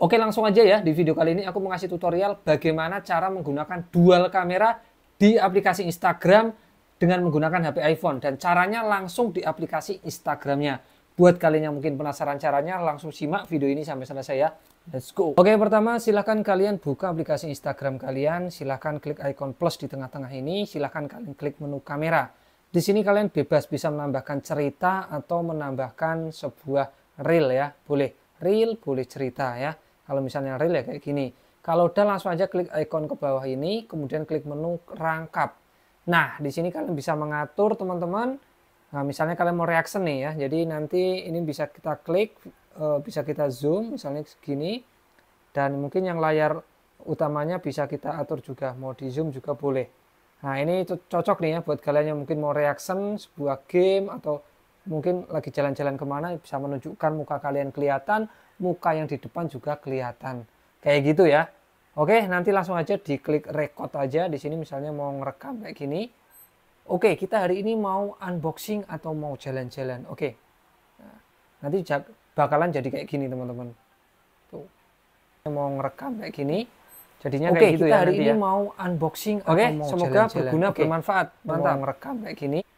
Oke langsung aja ya di video kali ini aku mau ngasih tutorial bagaimana cara menggunakan dual kamera di aplikasi Instagram dengan menggunakan HP iPhone dan caranya langsung di aplikasi Instagramnya. Buat kalian yang mungkin penasaran caranya langsung simak video ini sampai selesai ya. Let's go. Oke pertama silahkan kalian buka aplikasi Instagram kalian, silahkan klik icon plus di tengah-tengah ini, silahkan kalian klik menu kamera. Di sini kalian bebas bisa menambahkan cerita atau menambahkan sebuah reel ya, boleh reel boleh cerita ya. Kalau misalnya real ya kayak gini. Kalau udah langsung aja klik icon ke bawah ini, kemudian klik menu rangkap. Nah, di sini kalian bisa mengatur teman-teman. Nah, misalnya kalian mau reaction nih ya. Jadi nanti ini bisa kita klik, eh, bisa kita zoom misalnya segini. Dan mungkin yang layar utamanya bisa kita atur juga, mau di zoom juga boleh. Nah, ini cocok nih ya buat kalian yang mungkin mau reaction sebuah game atau mungkin lagi jalan-jalan kemana bisa menunjukkan muka kalian kelihatan, muka yang di depan juga kelihatan. Kayak gitu ya. Oke, nanti langsung aja diklik record aja. Di sini misalnya mau ngerekam kayak gini. Oke, kita hari ini mau unboxing atau mau jalan-jalan. Oke. Nah, nanti bakalan jadi kayak gini teman-teman. Tuh. Mau ngerekam kayak gini. Jadinya Oke, kayak gitu kita ya hari ini ya. mau unboxing Oke, atau semoga jalan -jalan. berguna, Oke. bermanfaat. Mantap. Mau ngerekam kayak gini.